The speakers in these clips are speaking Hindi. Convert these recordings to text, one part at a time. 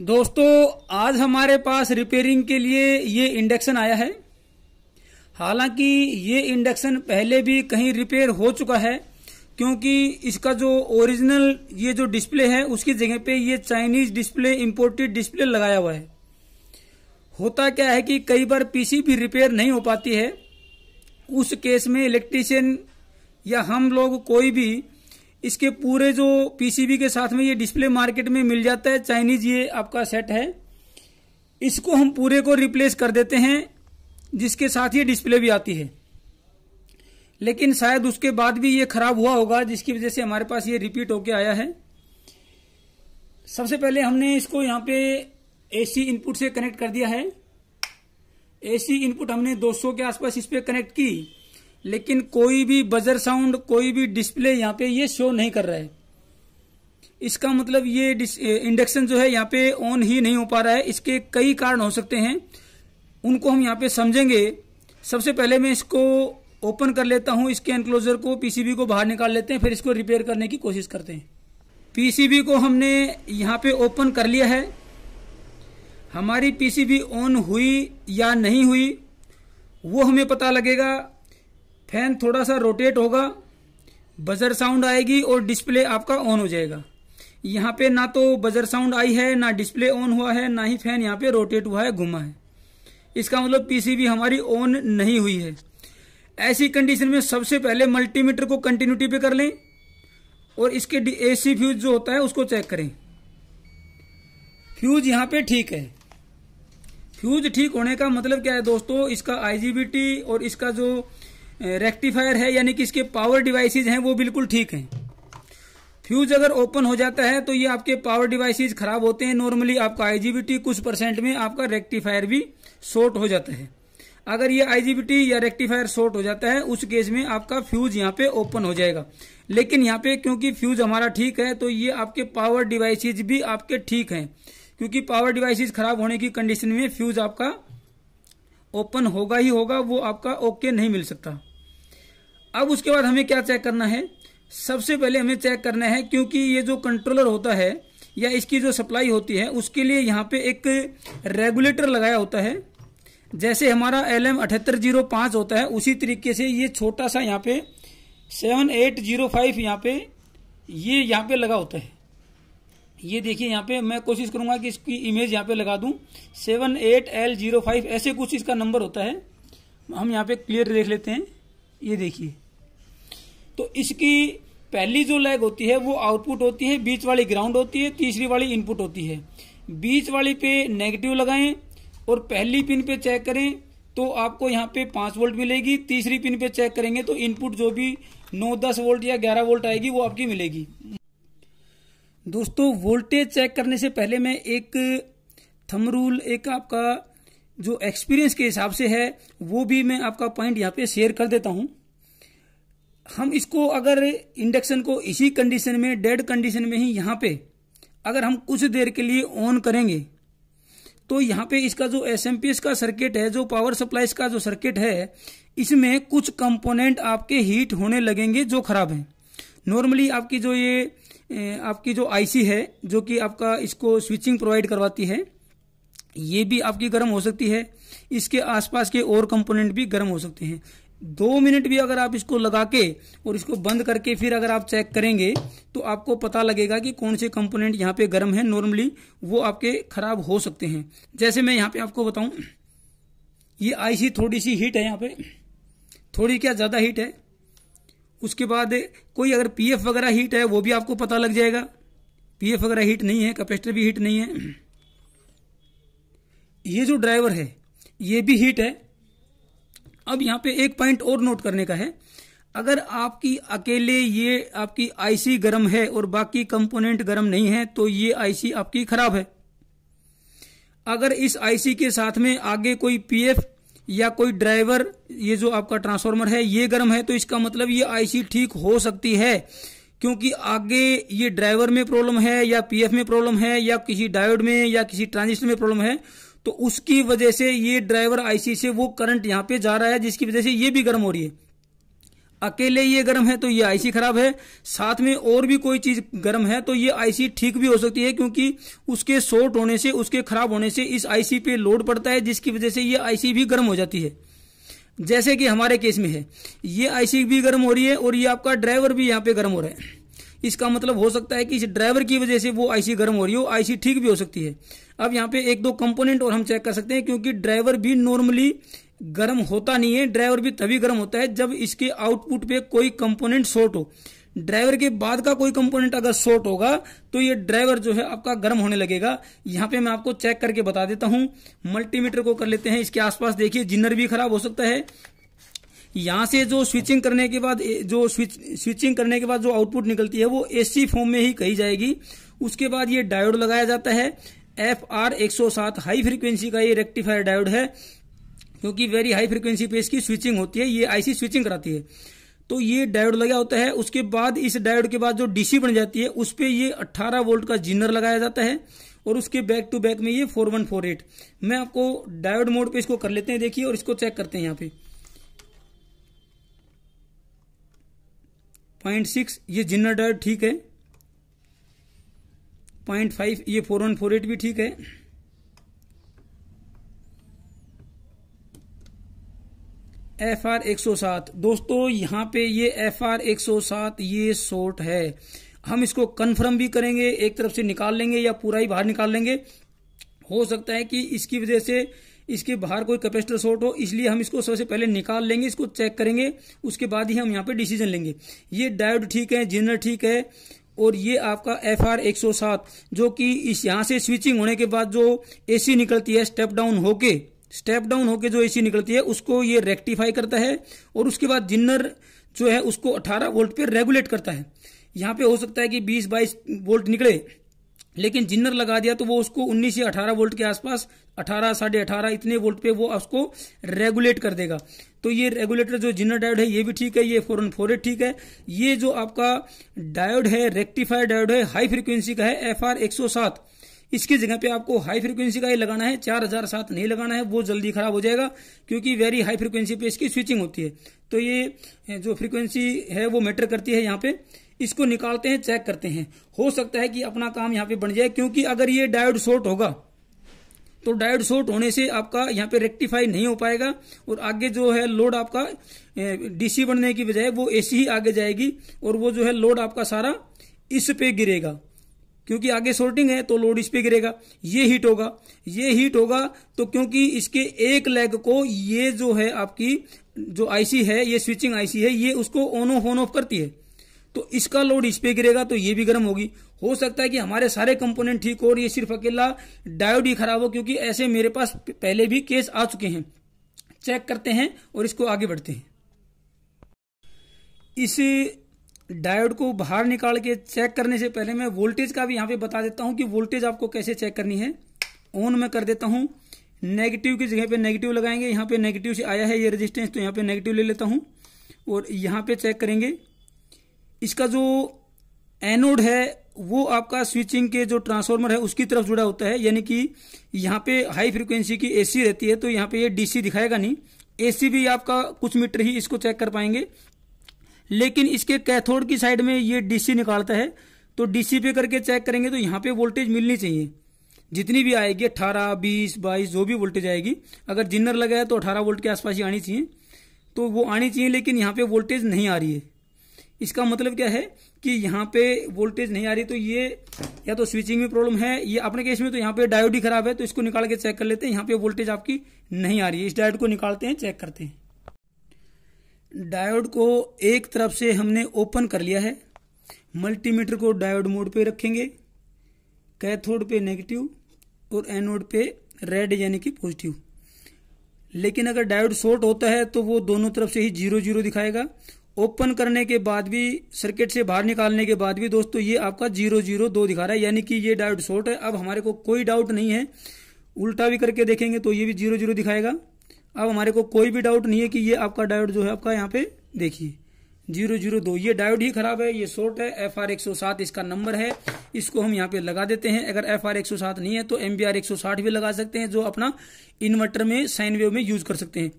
दोस्तों आज हमारे पास रिपेयरिंग के लिए ये इंडक्शन आया है हालांकि ये इंडक्शन पहले भी कहीं रिपेयर हो चुका है क्योंकि इसका जो ओरिजिनल ये जो डिस्प्ले है उसकी जगह पे ये चाइनीज डिस्प्ले इंपोर्टेड डिस्प्ले लगाया हुआ है होता क्या है कि कई बार पीसी भी रिपेयर नहीं हो पाती है उस केस में इलेक्ट्रीशियन या हम लोग कोई भी इसके पूरे जो पीसीबी के साथ में ये डिस्प्ले मार्केट में मिल जाता है चाइनीज ये आपका सेट है इसको हम पूरे को रिप्लेस कर देते हैं जिसके साथ ये डिस्प्ले भी आती है लेकिन शायद उसके बाद भी ये खराब हुआ होगा जिसकी वजह से हमारे पास ये रिपीट होके आया है सबसे पहले हमने इसको यहाँ पे एसी इनपुट से कनेक्ट कर दिया है एसी इनपुट हमने 200 के आसपास इस पर कनेक्ट की लेकिन कोई भी बजर साउंड कोई भी डिस्प्ले यहाँ पे ये शो नहीं कर रहा है इसका मतलब ये इंडक्शन जो है यहाँ पे ऑन ही नहीं हो पा रहा है इसके कई कारण हो सकते हैं उनको हम यहाँ पे समझेंगे सबसे पहले मैं इसको ओपन कर लेता हूँ इसके एनक्लोजर को पीसीबी को बाहर निकाल लेते हैं फिर इसको रिपेयर करने की कोशिश करते हैं पीसीबी को हमने यहाँ पे ओपन कर लिया है हमारी पीसीबी ऑन हुई या नहीं हुई वो हमें पता लगेगा फैन थोड़ा सा रोटेट होगा बजर साउंड आएगी और डिस्प्ले आपका ऑन हो जाएगा यहाँ पे ना तो बजर साउंड आई है ना डिस्प्ले ऑन हुआ है ना ही फैन यहाँ पे रोटेट हुआ है घुमा है इसका मतलब पीसीबी हमारी ऑन नहीं हुई है ऐसी कंडीशन में सबसे पहले मल्टीमीटर को कंटिन्यूटी पे कर लें और इसके एसी फ्यूज जो होता है उसको चेक करें फ्यूज यहाँ पे ठीक है फ्यूज ठीक होने का मतलब क्या है दोस्तों इसका आईजीबीटी और इसका जो रेक्टिफायर है यानी कि इसके पावर डिवाइसेज हैं वो बिल्कुल ठीक हैं फ्यूज अगर ओपन हो जाता है तो ये आपके पावर डिवाइसेज खराब होते हैं नॉर्मली आपका आईजीबीटी कुछ परसेंट में आपका रेक्टिफायर भी शॉर्ट हो जाता है अगर ये आईजीबीटी या रेक्टिफायर शॉर्ट हो जाता है उस केस में आपका फ्यूज यहाँ पे ओपन हो जाएगा लेकिन यहाँ पे क्योंकि फ्यूज हमारा ठीक है तो ये आपके पावर डिवाइसेज भी आपके ठीक है क्योंकि पावर डिवाइसेज खराब होने की कंडीशन में फ्यूज आपका ओपन होगा ही होगा वो आपका ओके नहीं मिल सकता अब उसके बाद हमें क्या चेक करना है सबसे पहले हमें चेक करना है क्योंकि ये जो कंट्रोलर होता है या इसकी जो सप्लाई होती है उसके लिए यहाँ पे एक रेगुलेटर लगाया होता है जैसे हमारा एल एम अठहत्तर जीरो पाँच होता है उसी तरीके से ये छोटा सा यहाँ पे सेवन एट जीरो फाइव यहाँ पे ये यहाँ पे लगा होता है ये देखिए यहाँ पे मैं कोशिश करूंगा कि इसकी इमेज यहाँ पे लगा दूँ seven eight L zero five ऐसे कुछ इसका नंबर होता है हम यहाँ पे क्लियर देख लेते हैं ये देखिए तो इसकी पहली जो लैग होती है वो आउटपुट होती है बीच वाली ग्राउंड होती है तीसरी वाली इनपुट होती है बीच वाली पे नेगेटिव लगाएं और पहली पिन पे चेक करें तो आपको यहाँ पे पांच वोल्ट मिलेगी तीसरी पिन पे चेक करेंगे तो इनपुट जो भी नौ दस वोल्ट या ग्यारह वोल्ट आएगी वो आपकी मिलेगी दोस्तों वोल्टेज चेक करने से पहले मैं एक थम रूल एक आपका जो एक्सपीरियंस के हिसाब से है वो भी मैं आपका पॉइंट यहाँ पे शेयर कर देता हूं हम इसको अगर इंडक्शन को इसी कंडीशन में डेड कंडीशन में ही यहाँ पे अगर हम कुछ देर के लिए ऑन करेंगे तो यहाँ पे इसका जो एस का सर्किट है जो पावर सप्लाई का जो सर्किट है इसमें कुछ कंपोनेंट आपके हीट होने लगेंगे जो खराब हैं नॉर्मली आपकी जो ये आपकी जो आईसी है जो कि आपका इसको स्विचिंग प्रोवाइड करवाती है ये भी आपकी गर्म हो सकती है इसके आसपास के और कंपोनेंट भी गर्म हो सकते हैं दो मिनट भी अगर आप इसको लगा के और इसको बंद करके फिर अगर आप चेक करेंगे तो आपको पता लगेगा कि कौन से कंपोनेंट यहाँ पे गर्म है नॉर्मली वो आपके खराब हो सकते हैं जैसे मैं यहाँ पे आपको बताऊं ये आईसी थोड़ी सी हीट है यहाँ पे थोड़ी क्या ज़्यादा हीट है उसके बाद कोई अगर पी वगैरह हीट है वो भी आपको पता लग जाएगा पी वगैरह हीट नहीं है कैपेस्टर भी हीट नहीं है ये जो ड्राइवर है ये भी हीट है अब यहाँ पे एक पॉइंट और नोट करने का है अगर आपकी अकेले ये आपकी आईसी गर्म है और बाकी कंपोनेंट गर्म नहीं है तो ये आईसी आपकी खराब है अगर इस आईसी के साथ में आगे कोई पीएफ या कोई ड्राइवर ये जो आपका ट्रांसफार्मर है ये गर्म है तो इसका मतलब ये आईसी ठीक हो सकती है क्योंकि आगे ये ड्राइवर में प्रॉब्लम है या पीएफ में प्रॉब्लम है या किसी डायोड में या किसी ट्रांजिस्टर में प्रॉब्लम है तो उसकी वजह से ये ड्राइवर आईसी से वो करंट यहाँ पे जा रहा है जिसकी वजह से ये भी गर्म हो रही है अकेले ये गर्म है तो ये आईसी खराब है साथ में और भी कोई चीज गर्म है तो ये आईसी ठीक भी हो सकती है क्योंकि उसके शॉर्ट होने से उसके खराब होने से इस आईसी पे लोड पड़ता है जिसकी वजह से ये आईसी भी गर्म हो जाती है जैसे कि हमारे केस में है ये आईसी भी गर्म हो रही है और ये आपका ड्राइवर भी यहाँ पे गर्म हो रहा है इसका मतलब हो सकता है कि इस ड्राइवर की वजह से वो आईसी गर्म हो रही हो आईसी ठीक भी हो सकती है अब यहाँ पे एक दो कंपोनेंट और हम चेक कर सकते हैं क्योंकि ड्राइवर भी नॉर्मली गर्म होता नहीं है ड्राइवर भी तभी गर्म होता है जब इसके आउटपुट पे कोई कंपोनेंट शॉर्ट हो ड्राइवर के बाद का कोई कंपोनेंट अगर शॉर्ट होगा तो ये ड्राइवर जो है आपका गर्म होने लगेगा यहाँ पे मैं आपको चेक करके बता देता हूँ मल्टीमीटर को कर लेते हैं इसके आसपास देखिए जिनर भी खराब हो सकता है यहाँ से जो स्विचिंग करने के बाद जो स्विच स्विचिंग करने के बाद जो आउटपुट निकलती है वो एसी फॉर्म में ही कही जाएगी उसके बाद ये डायोड लगाया जाता है एफ आर एक सौ सात हाई फ्रिक्वेंसी का ये रेक्टिफायर डायोड है क्योंकि वेरी हाई फ्रिक्वेंसी पे इसकी स्विचिंग होती है ये आईसी स्विचिंग कराती है तो ये डायोड लगा होता है उसके बाद इस डायोड के बाद जो डीसी बन जाती है उस पर ये 18 वोल्ट का जिनर लगाया जाता है और उसके बैक टू बैक में ये 4148 मैं आपको डायोड मोड पे इसको कर लेते हैं देखिए और इसको चेक करते हैं यहाँ पे पॉइंट सिक्स ये जिन्ना डायोड ठीक है पॉइंट फाइव ये फोर वन फोर एट भी ठीक है एफ आर एक सौ सात दोस्तों यहां पे ये एफ आर एक सौ सात ये शॉर्ट है हम इसको कंफर्म भी करेंगे एक तरफ से निकाल लेंगे या पूरा ही बाहर निकाल लेंगे हो सकता है कि इसकी वजह से इसके बाहर कोई कैपेसिटर शॉर्ट हो इसलिए हम इसको सबसे पहले निकाल लेंगे इसको चेक करेंगे उसके बाद ही हम यहाँ पे डिसीजन लेंगे ये डायोड ठीक है जिनर ठीक है और ये आपका एफ आर एक सौ सात जो कि इस यहाँ से स्विचिंग होने के बाद जो एसी निकलती है स्टेप डाउन होके स्टेप डाउन होके जो एसी निकलती है उसको ये रेक्टिफाई करता है और उसके बाद जिन्नर जो है उसको 18 वोल्ट पे रेगुलेट करता है यहाँ पे हो सकता है कि 20 बाईस वोल्ट निकले लेकिन जिन्नर लगा दिया तो वो उसको 19 या 18 वोल्ट के आसपास 18 साढ़े अठारह इतने वोल्ट पे वो उसको रेगुलेट कर देगा तो ये रेगुलेटर जो जिन्नर डायोड है ये भी ठीक है ये फोरन फोर ठीक है ये जो आपका डायोड है रेक्टिफायर डायोड है हाई फ्रिक्वेंसी का है एफ आर इसकी जगह पे आपको हाई फ्रिक्वेंसी का ही लगाना है चार हजार सात नहीं लगाना है वो जल्दी खराब हो जाएगा क्योंकि वेरी हाई फ्रिक्वेंसी पे इसकी स्विचिंग होती है तो ये जो फ्रिक्वेंसी है वो मैटर करती है यहाँ पे इसको निकालते हैं चेक करते हैं हो सकता है कि अपना काम यहाँ पे बन जाए क्योंकि अगर ये डायोड शॉर्ट होगा तो डायोड शॉर्ट होने से आपका यहाँ पे रेक्टिफाई नहीं हो पाएगा और आगे जो है लोड आपका डीसी बनने की बजाय वो एसी ही आगे जाएगी और वो जो है लोड आपका सारा इस पे गिरेगा क्योंकि आगे सोल्टिंग है तो लोड इस पे गिरेगा ये हीट होगा ये हीट होगा तो क्योंकि इसके एक लेग को ये जो है आपकी जो आईसी है ये स्विचिंग आईसी है ये उसको ऑन ऑफ ऑन ऑफ करती है तो इसका लोड इस पर गिरेगा तो ये भी गर्म होगी हो सकता है कि हमारे सारे कंपोनेंट ठीक हो और ये सिर्फ अकेला डायोड ही खराब हो क्योंकि ऐसे मेरे पास पहले भी केस आ चुके हैं चेक करते हैं और इसको आगे बढ़ते हैं इस डायोड को बाहर निकाल के चेक करने से पहले मैं वोल्टेज का भी यहां पे बता देता हूं कि वोल्टेज आपको कैसे चेक करनी है ऑन में कर देता हूं नेगेटिव की जगह पे नेगेटिव लगाएंगे यहां पे नेगेटिव से आया है ये रेजिस्टेंस तो यहां पे नेगेटिव ले लेता हूं और यहां पे चेक करेंगे इसका जो एनोड है वो आपका स्विचिंग के जो ट्रांसफार्मर है उसकी तरफ जुड़ा होता है यानी कि यहाँ पे हाई फ्रिक्वेंसी की एसी रहती है तो यहाँ पे ये डीसी दिखाएगा नहीं एसी भी आपका कुछ मीटर ही इसको चेक कर पाएंगे लेकिन इसके कैथोड की साइड में ये डीसी निकालता है तो डीसी पे करके चेक करेंगे तो यहाँ पे वोल्टेज मिलनी चाहिए जितनी भी आएगी अट्ठारह बीस बाईस जो भी वोल्टेज आएगी अगर जिन्नर लगा है तो अठारह वोल्ट के आसपास ही आनी चाहिए तो वो आनी चाहिए लेकिन यहाँ पे वोल्टेज नहीं आ रही है इसका मतलब क्या है कि यहाँ पे वोल्टेज नहीं आ रही तो ये या तो स्विचिंग में प्रॉब्लम है ये अपने केस में तो यहाँ पे डायोड ही खराब है तो इसको निकाल के चेक कर लेते हैं यहाँ पे वोल्टेज आपकी नहीं आ रही है इस डायोड को निकालते हैं चेक करते हैं डायोड को एक तरफ से हमने ओपन कर लिया है मल्टीमीटर को डायोड मोड पे रखेंगे कैथोड पे नेगेटिव और एनोड पे रेड यानी कि पॉजिटिव लेकिन अगर डायोड शॉर्ट होता है तो वो दोनों तरफ से ही जीरो जीरो दिखाएगा ओपन करने के बाद भी सर्किट से बाहर निकालने के बाद भी दोस्तों ये आपका जीरो जीरो दो दिखा रहा है यानी कि ये डायोड शॉर्ट है अब हमारे को कोई डाउट नहीं है उल्टा भी करके देखेंगे तो ये भी जीरो जीरो दिखाएगा अब हमारे को कोई भी डाउट नहीं है कि ये आपका डायोड जो है आपका यहाँ पे देखिए जीरो जीरो दो ये डायोड ही खराब है ये शॉर्ट है एफ आर एक सौ सात इसका नंबर है इसको हम यहाँ पे लगा देते हैं अगर एफ आर एक सौ सात नहीं है तो एम बी आर एक सौ साठ भी लगा सकते हैं जो अपना इन्वर्टर में साइन वेव में यूज कर सकते हैं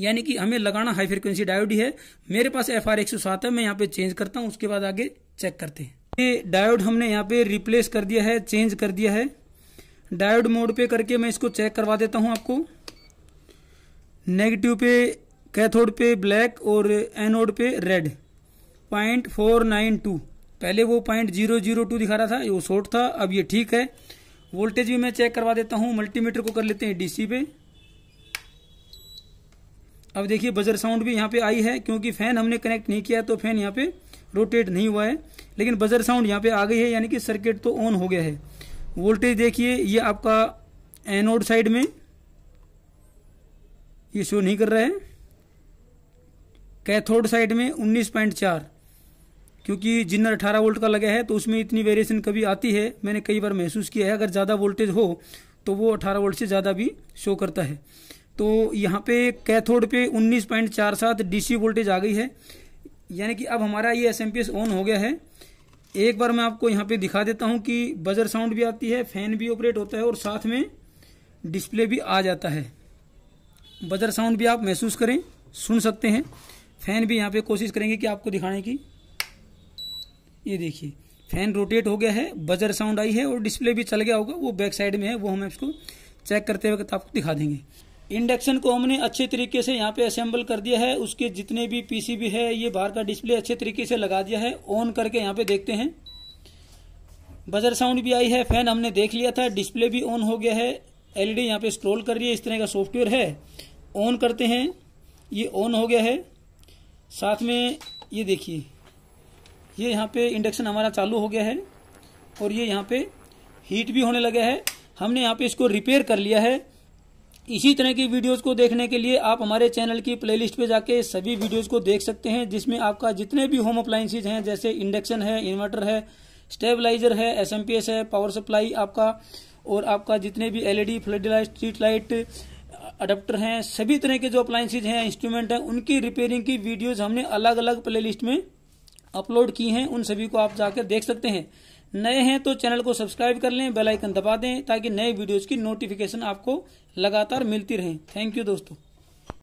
यानी कि हमें लगाना हाई फ्रिक्वेंसी डायोड ही है मेरे पास एफ आर एक सौ सात है मैं यहाँ पे चेंज करता हूँ उसके बाद आगे चेक करते हैं ये डायोड हमने यहाँ पे रिप्लेस कर दिया है चेंज कर दिया है डायोड मोड पे करके मैं इसको चेक करवा देता हूँ आपको नेगेटिव पे कैथोड पे ब्लैक और एनोड पे red point four nine two पहले वो पॉइंट जीरो जीरो टू दिखा रहा था वो शॉर्ट था अब ये ठीक है वोल्टेज भी मैं चेक करवा देता हूँ मल्टीमीटर को कर लेते हैं डीसी पे अब देखिए बजर साउंड भी यहाँ पे आई है क्योंकि फैन हमने कनेक्ट नहीं किया तो फैन यहाँ पे रोटेट नहीं हुआ है लेकिन बजर साउंड यहाँ पे आ गई है यानी कि सर्किट तो ऑन हो गया है वोल्टेज देखिए ये आपका एनोड साइड में ये शो नहीं कर रहा है कैथोड साइड में 19.4 क्योंकि जिन्नर 18 वोल्ट का लगा है तो उसमें इतनी वेरिएशन कभी आती है मैंने कई बार महसूस किया है अगर ज़्यादा वोल्टेज हो तो वो 18 वोल्ट से ज़्यादा भी शो करता है तो यहाँ पे कैथोड पे 19.47 डीसी वोल्टेज आ गई है यानी कि अब हमारा ये एस ऑन हो गया है एक बार मैं आपको यहाँ पे दिखा देता हूँ कि बजर साउंड भी आती है फैन भी ऑपरेट होता है और साथ में डिस्प्ले भी आ जाता है बजर साउंड भी आप महसूस करें सुन सकते हैं फैन भी यहाँ पे कोशिश करेंगे कि आपको दिखाने की ये देखिए फैन रोटेट हो गया है बजर साउंड आई है और डिस्प्ले भी चल गया होगा वो बैक साइड में है वो हम इसको चेक करते वक्त आपको दिखा देंगे इंडक्शन को हमने अच्छे तरीके से यहाँ पे असेंबल कर दिया है उसके जितने भी पीसीबी है ये बाहर का डिस्प्ले अच्छे तरीके से लगा दिया है ऑन करके यहाँ पे देखते हैं बजर साउंड भी आई है फैन हमने देख लिया था डिस्प्ले भी ऑन हो गया है एलईडी e यहाँ पे स्क्रॉल कर रही है इस तरह का सॉफ्टवेयर है ऑन करते हैं ये ऑन हो गया है साथ में ये देखिए ये यहाँ पे इंडक्शन हमारा चालू हो गया है और ये यहाँ पे हीट भी होने लगा है हमने यहाँ पे इसको रिपेयर कर लिया है इसी तरह की वीडियोस को देखने के लिए आप हमारे चैनल की प्लेलिस्ट पे जाके सभी वीडियोस को देख सकते हैं जिसमें आपका जितने भी होम अप्लायसेज हैं जैसे इंडक्शन है इन्वर्टर है स्टेबलाइजर है एसएमपीएस है पावर सप्लाई आपका और आपका जितने भी LED flood light street light adapter हैं सभी तरह के जो अप्लायसेज हैं इंस्ट्रूमेंट हैं उनकी रिपेयरिंग की वीडियोज हमने अलग अलग प्ले में अपलोड की हैं उन सभी को आप जाकर देख सकते हैं नए हैं तो चैनल को सब्सक्राइब कर लें बेल आइकन दबा दें ताकि नए वीडियोस की नोटिफिकेशन आपको लगातार मिलती रहे थैंक यू दोस्तों